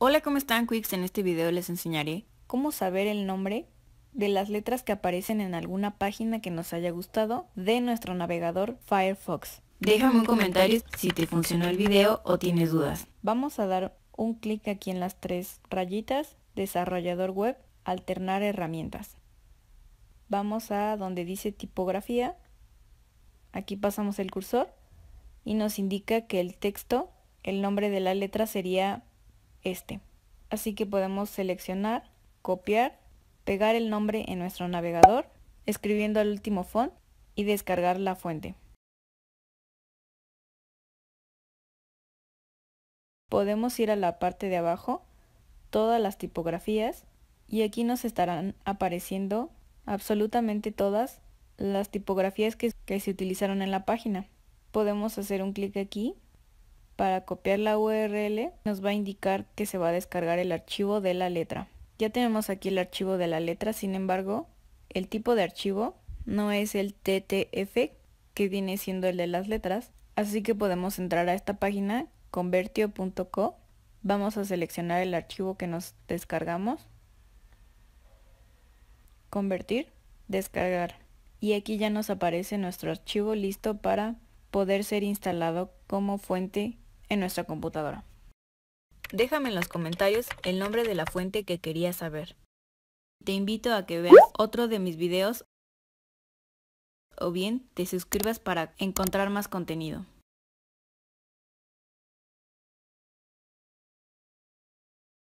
Hola, ¿cómo están Quicks? En este video les enseñaré cómo saber el nombre de las letras que aparecen en alguna página que nos haya gustado de nuestro navegador Firefox. Déjame un comentario si te funcionó el video o tienes dudas. Vamos a dar un clic aquí en las tres rayitas, desarrollador web, alternar herramientas. Vamos a donde dice tipografía, aquí pasamos el cursor y nos indica que el texto, el nombre de la letra sería este. Así que podemos seleccionar, copiar, pegar el nombre en nuestro navegador, escribiendo al último font y descargar la fuente. Podemos ir a la parte de abajo, todas las tipografías, y aquí nos estarán apareciendo absolutamente todas las tipografías que se utilizaron en la página. Podemos hacer un clic aquí para copiar la URL nos va a indicar que se va a descargar el archivo de la letra. Ya tenemos aquí el archivo de la letra, sin embargo, el tipo de archivo no es el TTF que viene siendo el de las letras, así que podemos entrar a esta página convertio.co. Vamos a seleccionar el archivo que nos descargamos. Convertir, descargar. Y aquí ya nos aparece nuestro archivo listo para poder ser instalado como fuente en nuestra computadora. Déjame en los comentarios el nombre de la fuente que querías saber. Te invito a que veas otro de mis videos o bien te suscribas para encontrar más contenido.